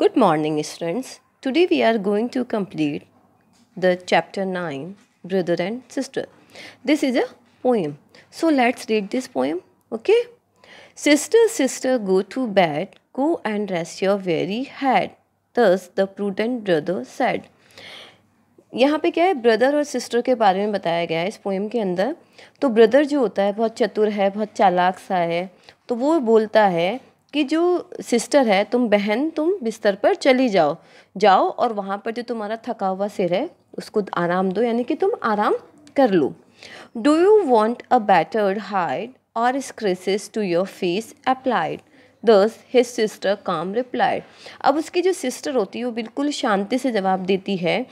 Good morning, students. Today we are going to complete the chapter 9, Brother and Sister. This is a poem. So let's read this poem, okay? Sister, sister, go to bed, go and rest your weary head. Thus the prudent brother said. यहाँ पे क्या है brother और sister के बारे में बताया गया है इस पोएम के अंदर तो ब्रदर जो होता है बहुत चतुर है बहुत चालाक सा है तो वो बोलता है कि जो सिस्टर है तुम बहन तुम बिस्तर पर चली जाओ जाओ और वहाँ पर जो तुम्हारा थका हुआ सिर है उसको आराम दो यानी कि तुम आराम कर लो do you want a battered hide or scratches to your face applied दस हिज सिस्टर काम रिप्लाइड अब उसकी जो सिस्टर होती है वो बिल्कुल शांति से जवाब देती है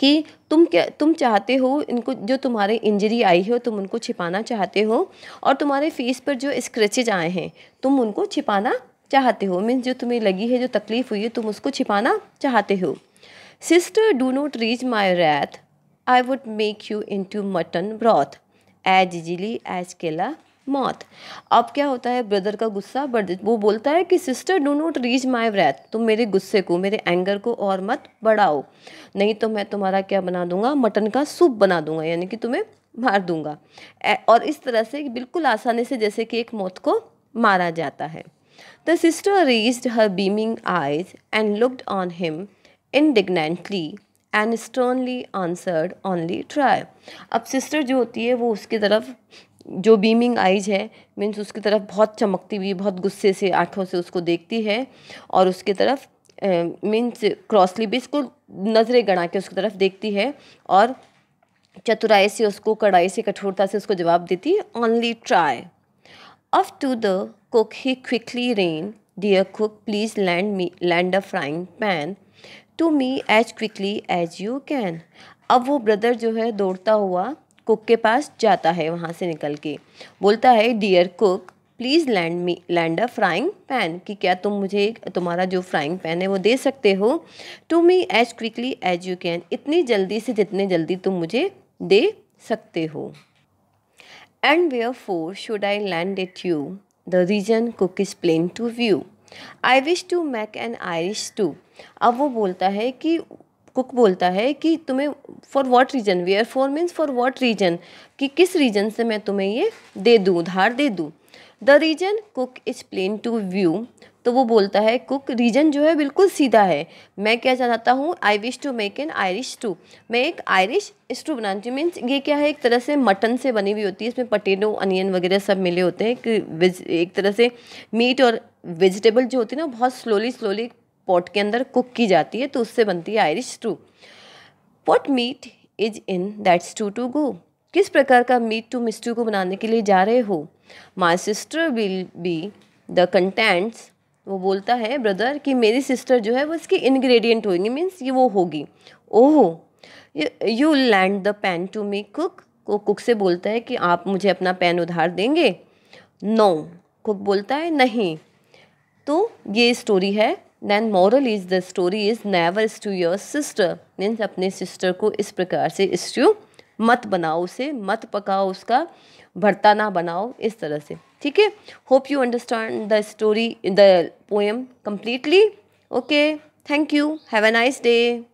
कि तुम क्या तुम चाहते हो इनको जो तुम्हारे इंजरी आई हो तुम उनको छिपाना चाहते हो और तुम्हारे फेस पर जो स्क्रेच आए हैं तुम उनको छिपाना चाहते हो मीन्स जो तुम्हें लगी है जो तकलीफ़ हुई है तुम उसको छिपाना चाहते हो sister do not reach my wrath I would make you into mutton broth as easily as केला मौत अब क्या होता है ब्रदर का गुस्सा बढ़ वो बोलता है कि sister do not reach my wrath तुम मेरे गुस्से को मेरे एंगर को और मत बढ़ाओ नहीं तो मैं तुम्हारा क्या बना दूंगा मटन का सूप बना दूंगा यानी कि तुम्हें मार दूंगा और इस तरह से बिल्कुल आसानी से जैसे कि एक मौत को मारा जाता है the sister raised her beaming eyes and looked on him indignantly and sternly answered only try अब सिस्टर जो होती है वो उसकी तरफ जो बीमिंग आइज है मीन्स उसकी तरफ बहुत चमकती हुई बहुत गुस्से से आँखों से उसको देखती है और उसकी तरफ मीन्स क्रॉसली भी इसको नज़रें गड़ा के उसकी तरफ देखती है और चतुराई से उसको कड़ाई से कठोरता से उसको जवाब देती है only try off to the cook he quickly ran dear cook please lend me lend a frying pan to me as quickly as you can अब वो ब्रदर जो है दौड़ता हुआ कुक के पास जाता है वहाँ से निकल के बोलता है dear cook please lend me lend a frying pan कि क्या तुम मुझे तुम्हारा जो फ्राइंग पैन है वो दे सकते हो to me as quickly as you can इतनी जल्दी से जितने जल्दी तुम मुझे दे सकते हो and wherefore should I lend it you the reason cook is plain to view I wish to make an Irish to अब वो बोलता है कि कुक बोलता है कि तुम्हें for what reason wherefore means for what reason कि किस रीजन से मैं तुम्हें ये दे दूँ उधार दे दूँ the reason cook is plain to view तो वो बोलता है कुक रीजन जो है बिल्कुल सीधा है मैं क्या चाहता हूँ I wish to make an Irish stew मैं एक आयरिश स्टू बनाती हूँ मीन्स ये क्या है एक तरह से मटन से बनी हुई होती है इसमें पटेटो अनियन वगैरह सब मिले होते हैं कि एक तरह से मीट और वेजिटेबल जो होती है ना बहुत स्लोली स्लोली पॉट के अंदर कुक की जाती है तो उससे बनती है Irish stew what meat is in that's to to go किस प्रकार का मीट टू मिस्टू को बनाने के लिए जा रहे हो my sister will be the contents वो बोलता है ब्रदर कि मेरी सिस्टर जो है वो इसकी इन्ग्रेडियंट होगी मीन्स ये वो होगी oh you lend the pan to me cook को कुक से बोलता है कि आप मुझे अपना पेन उधार देंगे नो no. कुक बोलता है नहीं तो ये स्टोरी है then moral is the story is never to your sister means अपने सिस्टर को इस प्रकार से स्ट्यू मत बनाओ उसे मत पकाओ उसका भरता ना बनाओ इस तरह से ठीक है hope you understand the story the poem completely okay thank you have a nice day